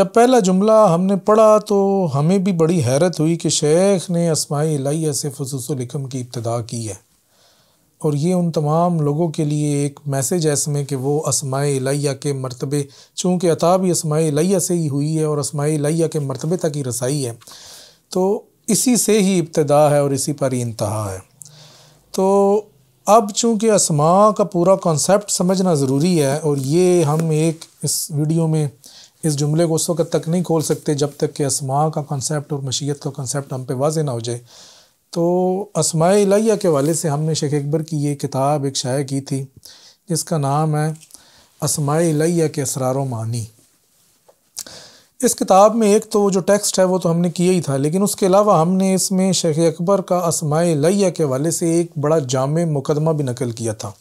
जब पहला जुमला हमने पढ़ा तो हमें भी बड़ी हैरत हुई कि शेख ने असमाई लाइया से फसूसलिकम की इब्तदा की है और ये उन तमाम लोगों के लिए एक मैसेज है इसमें कि वो असमाई लाइया के मरतबे चूँकि अता भी असमाई लाइया से ही हुई है और असमाई लाइया के मरतबे तक ही रसाई है तो इसी से ही इब्तदा है और इसी पर ही इंतहा है तो अब चूंकि असमा का पूरा कॉन्सेप्ट समझना ज़रूरी है और ये हम एक इस वीडियो में इस जुमले को उस वक्त तक नहीं खोल सकते जब तक कि असमा का कॉन्सेप्ट और मशीत का कॉन्सेप्ट हम पे वाजे ना हो जाए तो असमा इलाहिया के वाले से हमने शेख अकबर की ये किताब एक शाया की थी जिसका नाम है असमा इलाहिया के असरार मानी इस किताब में एक तो जो टेक्स्ट है वो तो हमने किया ही था लेकिन उसके अलावा हमने इसमें शेख अकबर का असमाय लैया के हवाले से एक बड़ा जाम मुकदमा भी नकल किया था